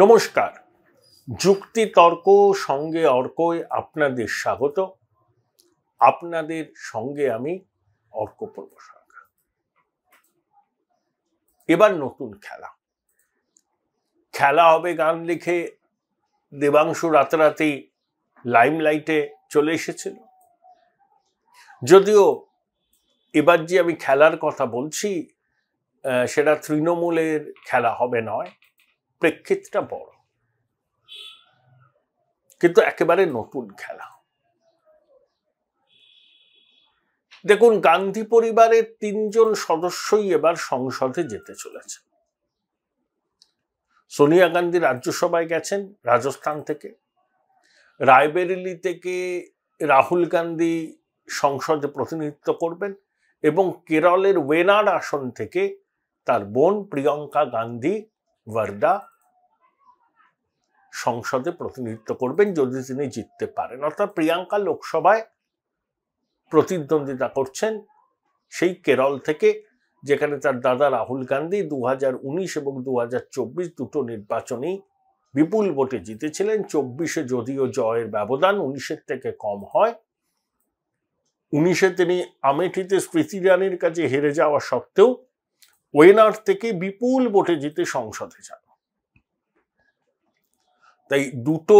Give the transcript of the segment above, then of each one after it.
নমস্কার যুক্তি তর্ক সঙ্গে অর্কয় আপনাদের স্বাগত আপনাদের সঙ্গে আমি অর্ক প্রবসাক এবার নতুন খেলা খেলা হবে গান লিখে দেবাংশু রাতারাতি লাইমলাইটে চলে এসেছিল যদিও এবার যে আমি খেলার কথা বলছি সেটা তৃণমূলের খেলা হবে নয় প্রেক্ষিতটা বড় কিন্তু একেবারে নতুন খেলা দেখুন গান্ধী পরিবারের তিনজন সদস্যই এবার সংসদে যেতে চলেছে সোনিয়া গান্ধী রাজ্যসভায় গেছেন রাজস্থান থেকে রায়বেরিলি থেকে রাহুল গান্ধী সংসদে প্রতিনিধিত্ব করবেন এবং কেরলের ওয়েনার আসন থেকে তার বোন প্রিয়ঙ্কা গান্ধী ভার্ডা সংসদে প্রতিনিধিত্ব করবেন যদি তিনি জিততে পারেন অর্থাৎ প্রিয়াঙ্কা লোকসভায় প্রতিদ্বন্দ্বিতা করছেন সেই কেরল থেকে যেখানে তার দাদা রাহুল গান্ধী দু এবং দু দুটো নির্বাচনই বিপুল ভোটে জিতেছিলেন চব্বিশে যদিও জয়ের ব্যবধান উনিশের থেকে কম হয় উনিশে তিনি আমেঠিতে স্মৃতি রানীর কাছে হেরে যাওয়া সত্ত্বেও ওয়েনার থেকে বিপুল ভোটে জিতে সংসদে যান তাই দুটো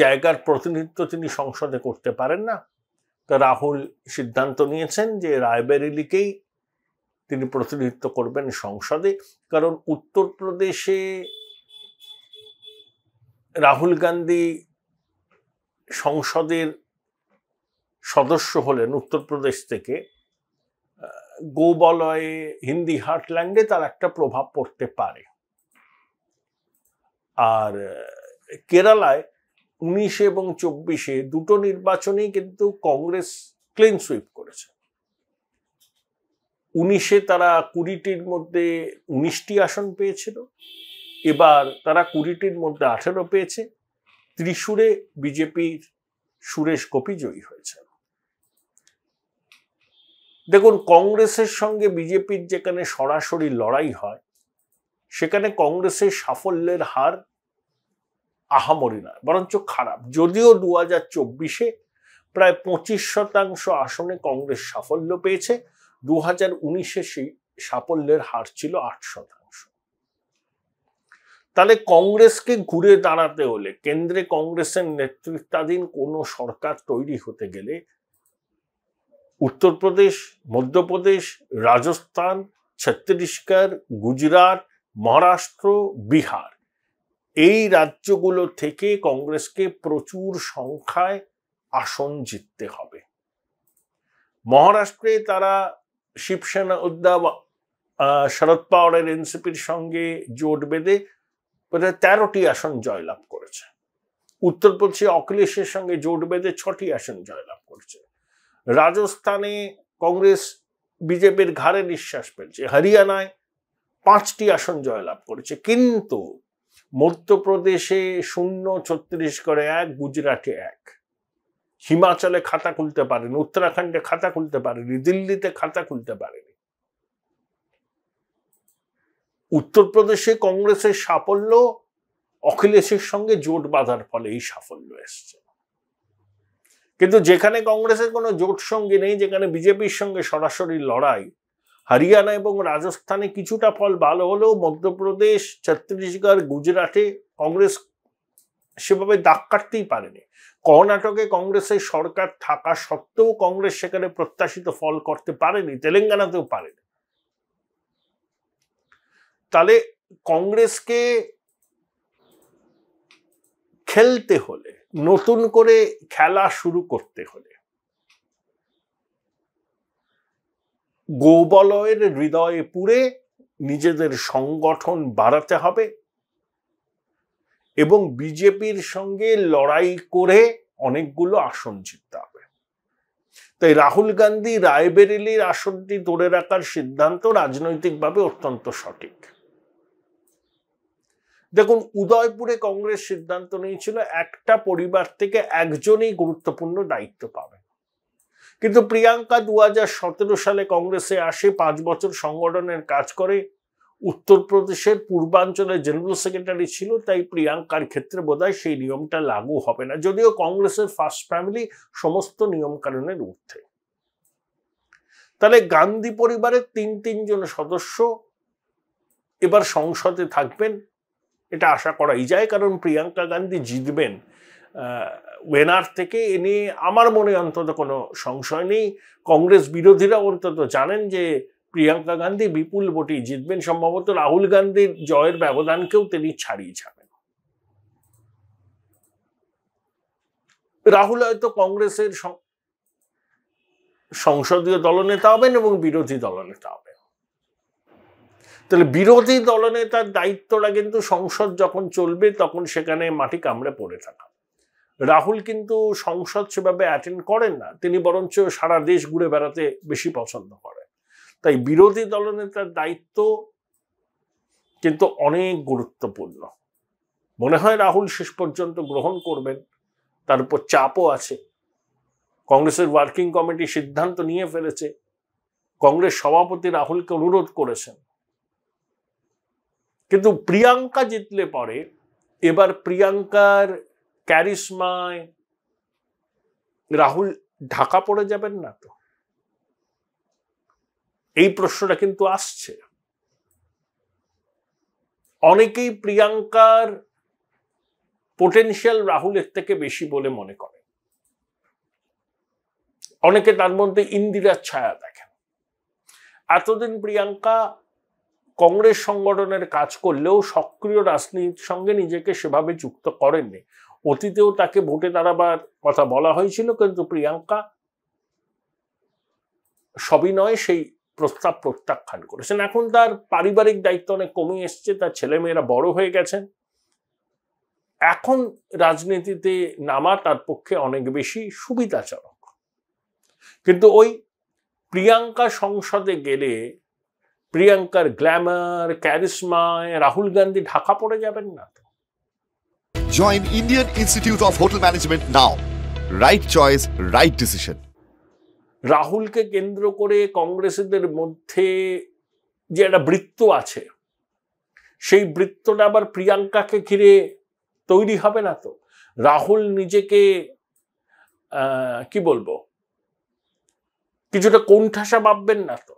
জায়গার প্রতিনিধিত্ব তিনি সংসদে করতে পারেন না তা রাহুল সিদ্ধান্ত নিয়েছেন যে রায়বেরিলিকেই তিনি প্রতিনিধিত্ব করবেন সংসদে কারণ উত্তরপ্রদেশে রাহুল গান্ধী সংসদের সদস্য হলেন উত্তরপ্রদেশ থেকে গোবলয়ে হিন্দি হার্টল্যান্ডে তার একটা প্রভাব পড়তে পারে আর কেরালায় উনিশে এবং চব্বিশে দুটো নির্বাচনেই কিন্তু কংগ্রেস ক্লিন সুইপ করেছে উনিশে তারা কুড়িটির মধ্যে উনিশটি আসন পেয়েছিল এবার তারা কুড়িটির মধ্যে আঠেরো পেয়েছে ত্রিশুরে বিজেপির সুরেশ গোপী জয়ী হয়েছে দেখুন কংগ্রেসের সঙ্গে বিজেপির যেখানে সরাসরি লড়াই হয় সেখানে কংগ্রেসের সাফল্যের হার আহামরি নয় বরঞ্চ খারাপ যদিও দু হাজার চব্বিশে প্রায় পঁচিশ শতাংশ আসনে কংগ্রেস সাফল্য পেয়েছে দু হাজার উনিশে সেই সাফল্যের হার ছিল আট শতাংশ তাহলে কংগ্রেসকে ঘুরে দাঁড়াতে হলে কেন্দ্রে কংগ্রেসের নেতৃত্বাধীন কোনো সরকার তৈরি হতে গেলে উত্তরপ্রদেশ মধ্যপ্রদেশ রাজস্থান ছত্তিশগড় গুজরাট মহারাষ্ট্র বিহার এই রাজ্যগুলো থেকে কংগ্রেসকে প্রচুর সংখ্যায় আসন জিততে হবে মহারাষ্ট্রে তারা শিবসেনা উদ্দা শরদ পাওয়ারের এনসিপির সঙ্গে জোট বেঁধে বোধহয় তেরোটি আসন জয়লাভ করেছে উত্তরপ্রদেশে অখিলেশের সঙ্গে জোট বেঁধে ছটি আসন জয়লাভ করেছে রাজস্থানে কংগ্রেস বিজেপির ঘাড়ে নিঃশ্বাস ফেলছে হরিয়ানায় পাঁচটি আসন জয়লাভ করেছে কিন্তু মধ্যপ্রদেশে শূন্য ছত্রিশগড়ে এক গুজরাটে এক হিমাচলে খাতা খুলতে পারেনি উত্তরাখণ্ডে খাতা খুলতে পারেনি দিল্লিতে খাতা খুলতে পারেনি উত্তরপ্রদেশে কংগ্রেসের সাফল্য অখিলেশের সঙ্গে জোট বাঁধার ফলে এই সাফল্য এসছে কিন্তু যেখানে কংগ্রেসের কোনো জোট সঙ্গে নেই যেখানে বিজেপির সঙ্গে সরাসরি লড়াই হরিয়ানা এবং রাজস্থানে কিছুটা ফল ভালো হলেও মধ্যপ্রদেশ ছত্তিশগড় গুজরাটে কংগ্রেস সেভাবে দাগ কাটতেই পারেনি কর্ণাটকে কংগ্রেসের সরকার থাকা সত্ত্বেও কংগ্রেস সেখানে প্রত্যাশিত ফল করতে পারেনি তেলেঙ্গানাতেও পারেনি তাহলে কংগ্রেসকে খেলতে হলে নতুন করে খেলা শুরু করতে হলে গোবলয়ের হৃদয়ে পুরে নিজেদের সংগঠন বাড়াতে হবে এবং বিজেপির সঙ্গে লড়াই করে অনেকগুলো আসন জিততে হবে তাই রাহুল গান্ধী রায়বেরেলির আসনটি ধরে রাখার সিদ্ধান্ত রাজনৈতিকভাবে অত্যন্ত সঠিক দেখুন উদয়পুরে কংগ্রেস সিদ্ধান্ত নিয়েছিল একটা পরিবার থেকে একজনই গুরুত্বপূর্ণ দায়িত্ব পাবেন কিন্তু প্রিয়াঙ্কা দু সালে কংগ্রেসে আসে পাঁচ বছর সংগঠনের কাজ করে উত্তরপ্রদেশের পূর্বাঞ্চলে জেনারেল সেক্রেটারি ছিল তাই প্রিয়াঙ্কার ক্ষেত্রে বোধহয় সেই নিয়মটা লাগু হবে না যদিও কংগ্রেসের ফার্স্ট ফ্যামিলি সমস্ত নিয়ম কারণের ঊর্ধ্বে তাহলে গান্ধী পরিবারের তিন তিনজন সদস্য এবার সংসদে থাকবেন এটা আশা করাই যায় কারণ প্রিয়াঙ্কা গান্ধী জিতবেন ওয়েনার থেকে এ নিয়ে আমার মনে অন্তত কোনো সংশয় নেই কংগ্রেস বিরোধীরা অন্তত জানেন যে প্রিয়াঙ্কা গান্ধী বিপুল ভোটে জিতবেন সম্ভবত রাহুল গান্ধীর জয়ের ব্যবধানকেও তিনি ছাড়িয়ে ছাড়েন রাহুল হয়তো কংগ্রেসের সংসদীয় দলনেতা হবেন এবং বিরোধী দলনেতা হবেন তাহলে বিরোধী দলনেতার দায়িত্বটা কিন্তু সংসদ যখন চলবে তখন সেখানে মাটি কামড়ে পড়ে থাকা রাহুল কিন্তু সংসদ সেভাবে অ্যাটেন্ড করেন না তিনি বরঞ্চ সারা দেশ ঘুরে বেড়াতে বেশি পছন্দ করেন তাই বিরোধী দলনেতার দায়িত্ব কিন্তু অনেক গুরুত্বপূর্ণ মনে হয় রাহুল শেষ পর্যন্ত গ্রহণ করবেন তার উপর চাপও আছে কংগ্রেসের ওয়ার্কিং কমিটি সিদ্ধান্ত নিয়ে ফেলেছে কংগ্রেস সভাপতি রাহুলকে অনুরোধ করেছেন কিন্তু প্রিয়াঙ্কা জিতলে পরে এবার প্রিয়াঙ্কার ক্যারিসমায় রাহুল ঢাকা পড়ে যাবেন না তো এই প্রশ্নটা কিন্তু আসছে অনেকেই প্রিয়াঙ্কার পোটেনশিয়াল রাহুলের থেকে বেশি বলে মনে করে অনেকে তার মধ্যে ইন্দিরার ছায়া দেখেন এতদিন প্রিয়াঙ্কা কংগ্রেস সংগঠনের কাজ করলেও সক্রিয় রাজনীতির সঙ্গে নিজেকে সেভাবে যুক্ত করেননি অতীতেও তাকে ভোটে দাঁড়াবার কথা বলা হয়েছিল কিন্তু প্রিয়াঙ্কা নয় সেই প্রস্তাব প্রত্যাখ্যান করেছেন এখন তার পারিবারিক দায়িত্ব অনেক কমে এসছে তার ছেলেমেয়েরা বড় হয়ে গেছেন এখন রাজনীতিতে নামা তার পক্ষে অনেক বেশি সুবিধাজনক কিন্তু ওই প্রিয়াঙ্কা সংসদে গেলে প্রিয়াঙ্কার গ্ল্যামার ক্যারিশমায় রাহুল গান্ধী ঢাকা পড়ে যাবেন না তো Indian Institute of Hotel Management now right choice right decision রাহুলকে কেন্দ্র করে কংগ্রেসীদের মধ্যে যে একটা বৃত্ত আছে সেই বৃত্তটা আবার প্রিয়াঙ্কাকে ঘিরে তৈরি হবে না তো রাহুল নিজেকে কি বলবো কিছুটা কোণঠাসা ভাববেন না তো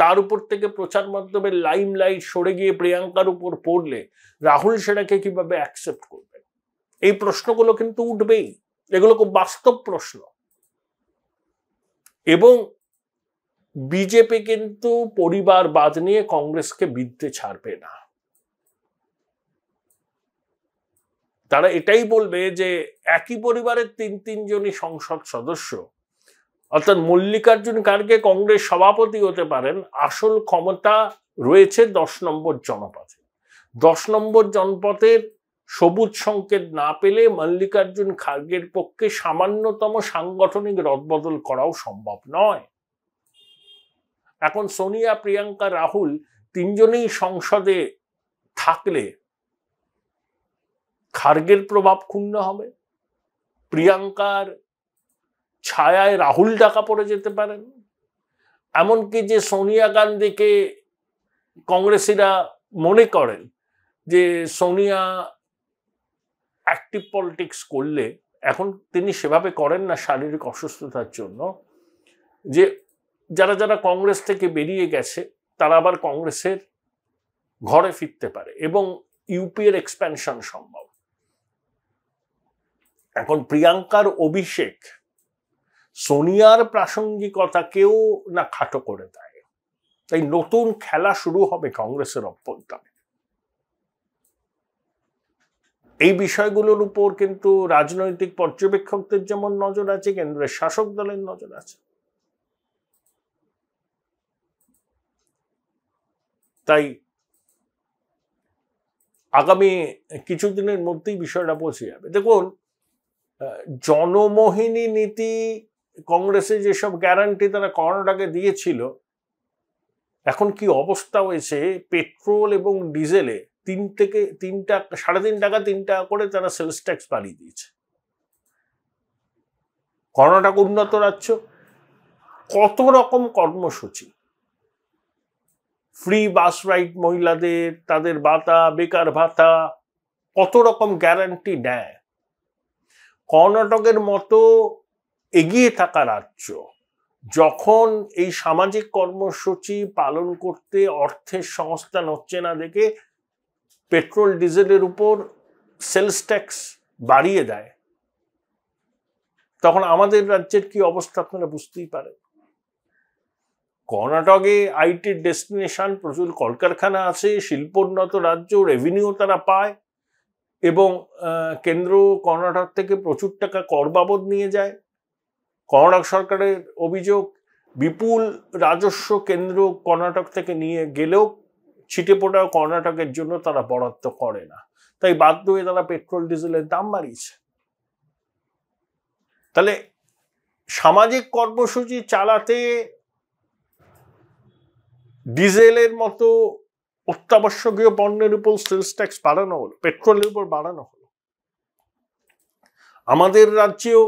তার উপর থেকে প্রচার মাধ্যমে লাইট সরে গিয়ে প্রিয়াঙ্কার উপর পড়লে রাহুল সেটাকে কিভাবে অ্যাকসেপ্ট করবে এই প্রশ্নগুলো কিন্তু উঠবেই এগুলো খুব বাস্তব প্রশ্ন এবং বিজেপি কিন্তু পরিবার বাদ নিয়ে কংগ্রেসকে বিদ্যে ছাড়বে না তারা এটাই বলবে যে একই পরিবারের তিন তিনজনই সংসদ সদস্য অর্থাৎ মল্লিকার্জুন খার্গে কংগ্রেস সভাপতি হতে পারেন আসল ক্ষমতা রয়েছে দশ নম্বর জনপথে দশ নম্বর জনপথের সবুজ সংকেত না পেলে মল্লিকার্জুন খার্গের পক্ষে সামান্যতম সাংগঠনিক রদবদল করাও সম্ভব নয় এখন সোনিয়া প্রিয়াঙ্কা রাহুল তিনজনেই সংসদে থাকলে খার্গের প্রভাব ক্ষুণ্ণ হবে প্রিয়াঙ্কার ছায়ায় রাহুল ডাকা পড়ে যেতে পারেন এমনকি যে সোনিয়া গান্ধীকে কংগ্রেসিরা মনে করেন যে সোনিয়া অ্যাক্টিভ পলিটিক্স করলে এখন তিনি সেভাবে করেন না শারীরিক অসুস্থতার জন্য যে যারা যারা কংগ্রেস থেকে বেরিয়ে গেছে তারা আবার কংগ্রেসের ঘরে ফিরতে পারে এবং ইউপিএর এক্সপ্যানশন সম্ভব এখন প্রিয়াঙ্কার অভিষেক সোনিয়ার প্রাসঙ্গিকতাকেও না খাটো করে দেয় তাই নতুন খেলা শুরু হবে কংগ্রেসের অভ্যন্তরে এই বিষয়গুলোর উপর কিন্তু রাজনৈতিক পর্যবেক্ষকদের যেমন নজর আছে কেন্দ্রের শাসক দলের নজর আছে তাই আগামী কিছুদিনের মধ্যেই বিষয়টা পৌঁছে যাবে দেখুন জনমোহিনী নীতি কংগ্রেসে যেসব গ্যারান্টি তারা করোনাটাকে দিয়েছিল এখন কি অবস্থা হয়েছে পেট্রোল এবং ডিজেলে তিন থেকে তিনটা সাড়ে তিন টাকা তিন টাকা করে তারা সেলস ট্যাক্স বাড়িয়ে দিয়েছে কর্ণাটক উন্নত রাজ্য কত রকম কর্মসূচি ফ্রি বাস রাইড মহিলাদের তাদের ভাতা বেকার ভাতা কত রকম গ্যারান্টি নেয় কর্ণাটকের মতো এগিয়ে থাকা রাজ্য যখন এই সামাজিক কর্মসূচি পালন করতে অর্থের সংস্থান হচ্ছে না দেখে পেট্রোল ডিজেলের উপর সেলস ট্যাক্স বাড়িয়ে দেয় তখন আমাদের রাজ্যের কি অবস্থা আপনারা বুঝতেই পারেন কর্ণাটকে আইটি ডেস্টিনেশন প্রচুর কলকারখানা আছে শিল্পোন্নত রাজ্য রেভিনিউ তারা পায় এবং কেন্দ্র কর্ণাটক থেকে প্রচুর টাকা কর বাবদ নিয়ে যায় কর্ণাটক সরকারের অভিযোগ বিপুল রাজস্ব কেন্দ্র কর্ণাটক থেকে নিয়ে গেলেও ছিটে পোটা কর্ণাটকের জন্য তারা বরাদ্দ করে না তাই বাধ্য হয়ে তারা পেট্রোল ডিজেলের দাম বাড়িয়েছে তাহলে সামাজিক কর্মসূচি চালাতে ডিজেলের মতো অত্যাবশ্যকীয় পণ্যের উপর সেলস ট্যাক্স বাড়ানো হলো পেট্রোলের উপর বাড়ানো হলো আমাদের রাজ্যেও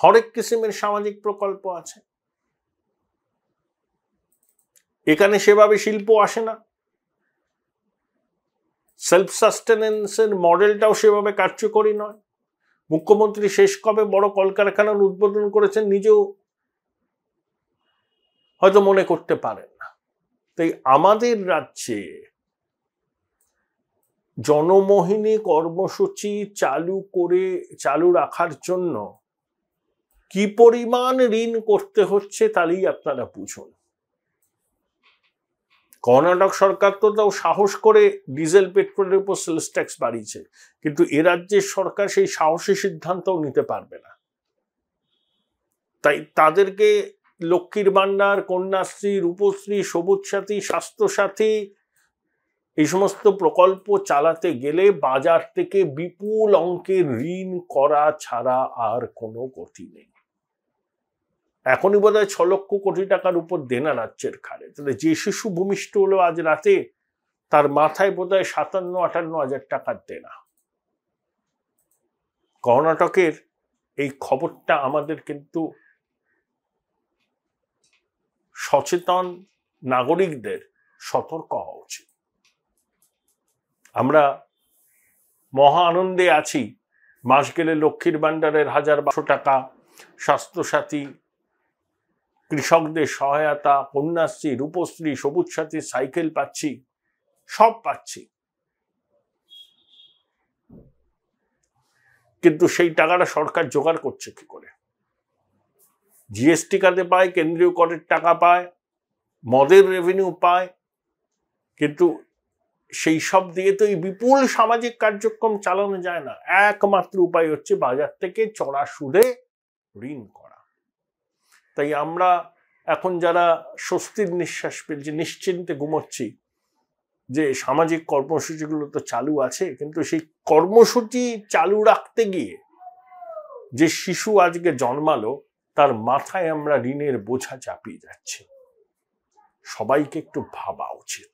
হরেক কিসিমের সামাজিক প্রকল্প আছে এখানে সেভাবে শিল্প আসে না সেলফ সাস্টেনেন্সের মডেলটাও সেভাবে কার্যকরী নয় মুখ্যমন্ত্রী শেষ কবে বড় কলকারখানার উদ্বোধন করেছেন নিজেও হয়তো মনে করতে পারেন না তাই আমাদের রাজ্যে জনমোহিনী কর্মসূচি চালু করে চালু রাখার জন্য কি পরিমাণ ঋণ করতে হচ্ছে তাহলেই আপনারা বুঝুন কর্ণাটক সরকার তো তাও সাহস করে ডিজেল পেট্রোলের উপর সেলস ট্যাক্স বাড়িয়েছে কিন্তু এ রাজ্যের সরকার সেই সাহসী সিদ্ধান্তও নিতে পারবে না তাই তাদেরকে লক্ষ্মীর ভান্ডার কন্যাশ্রী রূপশ্রী সবুজ সাথী স্বাস্থ্যসাথী এই সমস্ত প্রকল্প চালাতে গেলে বাজার থেকে বিপুল অঙ্কের ঋণ করা ছাড়া আর কোনো গতি নেই এখনই বোধ হয় ছ লক্ষ কোটি টাকার উপর দেনা রাজ্যের খারে তাহলে যে শিশু ভূমিষ্ঠ হলো আজ রাতে তার মাথায় বোধ হয় সাতান্ন আটান্ন হাজার টাকার দেনা কর্ণাটকের এই খবরটা আমাদের কিন্তু সচেতন নাগরিকদের সতর্ক হওয়া উচিত আমরা মহা আনন্দে আছি মাস গেলে লক্ষ্মীর ভাণ্ডারের হাজার বারোশো টাকা স্বাস্থ্যসাথী কৃষকদের সহায়তা কন্যাশ্রী রূপশ্রী সবুজ সাথী সাইকেল পাচ্ছি সব পাচ্ছি কিন্তু সেই টাকাটা সরকার জোগাড় করছে কি করে জিএসটি কাতে পায় কেন্দ্রীয় করের টাকা পায় মদের রেভিনিউ পায় কিন্তু সেই সব দিয়ে তো এই বিপুল সামাজিক কার্যক্রম চালানো যায় না একমাত্র উপায় হচ্ছে বাজার থেকে চড়া সুদে ঋণ করা তাই আমরা এখন যারা স্বস্তির নিঃশ্বাস পেলছি নিশ্চিন্তে ঘুমোচ্ছি যে সামাজিক কর্মসূচিগুলো তো চালু আছে কিন্তু সেই কর্মসূচি চালু রাখতে গিয়ে যে শিশু আজকে জন্মালো তার মাথায় আমরা ঋণের বোঝা চাপিয়ে যাচ্ছি সবাইকে একটু ভাবা উচিত